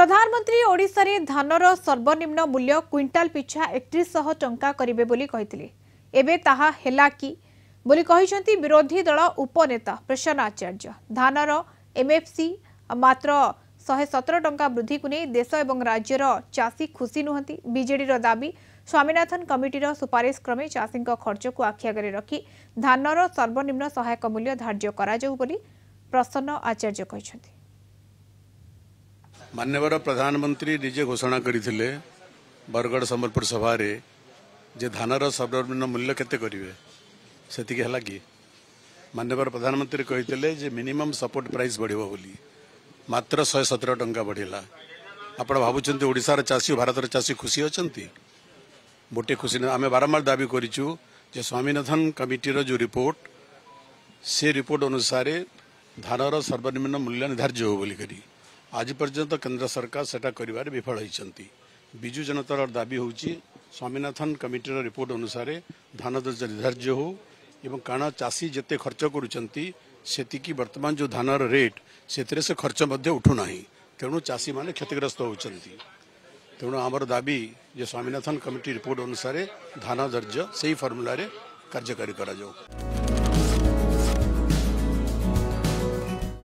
ପ୍ରଧାନମନ୍ତ୍ରୀ ଓଡ଼ିଶାରେ ଧାନର ସର୍ବନିମ୍ନ ମୂଲ୍ୟ କ୍ୱିଣ୍ଟାଲ ପିଛା ଏକତିରିଶଶହ ଟଙ୍କା କରିବେ ବୋଲି କହିଥିଲେ ଏବେ ତାହା ହେଲା କି ବୋଲି କହିଛନ୍ତି ବିରୋଧୀ ଦଳ ଉପନେତା ପ୍ରସନ୍ନ ଆଚାର୍ଯ୍ୟ ଧାନର ଏମ୍ଏଫ୍ସି ମାତ୍ର ଶହେ ସତର ଟଙ୍କା ବୃଦ୍ଧିକୁ ନେଇ ଦେଶ ଏବଂ ରାଜ୍ୟର ଚାଷୀ ଖୁସି ନୁହନ୍ତି ବିଜେଡିର ଦାବି ସ୍ୱାମୀନାଥନ କମିଟିର ସୁପାରିଶ କ୍ରମେ ଚାଷୀଙ୍କ ଖର୍ଚ୍ଚକୁ ଆଖି ଆଗରେ ରଖି ଧାନର ସର୍ବନିମ୍ନ ସହାୟକ ମୂଲ୍ୟ ଧାର୍ଯ୍ୟ କରାଯାଉ ବୋଲି ପ୍ରସନ୍ନ ଆଚାର୍ଯ୍ୟ କହିଛନ୍ତି ମାନ୍ୟବର ପ୍ରଧାନମନ୍ତ୍ରୀ ନିଜେ ଘୋଷଣା କରିଥିଲେ ବରଗଡ଼ ସମ୍ବଲପୁର ସଭାରେ ଯେ ଧାନର ସର୍ବନିମ୍ନ ମୂଲ୍ୟ କେତେ କରିବେ ସେତିକି ହେଲା କି ମାନ୍ୟବର ପ୍ରଧାନମନ୍ତ୍ରୀ କହିଥିଲେ ଯେ ମିନିମମ୍ ସପୋର୍ଟ ପ୍ରାଇସ୍ ବଢ଼ିବ ବୋଲି ମାତ୍ର ଶହେ ସତର ଟଙ୍କା ବଢ଼ିଲା ଆପଣ ଭାବୁଛନ୍ତି ଓଡ଼ିଶାର ଚାଷୀ ଭାରତର ଚାଷୀ ଖୁସି ଅଛନ୍ତି ଗୋଟିଏ ଖୁସି ନୁହେଁ ଆମେ ବାରମ୍ବାର ଦାବି କରିଛୁ ଯେ ସ୍ୱାମୀନାଥନ କମିଟିର ଯେଉଁ ରିପୋର୍ଟ ସେ ରିପୋର୍ଟ ଅନୁସାରେ ଧାନର ସର୍ବନିମ୍ନ ମୂଲ୍ୟ ନିର୍ଦ୍ଧାର୍ଯ୍ୟ ହେବ ବୋଲିକରି आज पर्यटन केन्द्र सरकार से विफल होती विजु जनता दाबी हूँ स्वामीनाथन कमिटर रिपोर्ट अनुसार धान दर्जा निर्धार्य हो कारण चाषी जिते खर्च करती बर्तमान जो धान रेट से खर्च उठूना तेणु चाषी मैंने क्षतिग्रस्त होती तेणु आम दाबी स्वामीनाथन कमिटी रिपोर्ट अनुसार धान दर्ज से ही फर्मुल कार्यकारी कर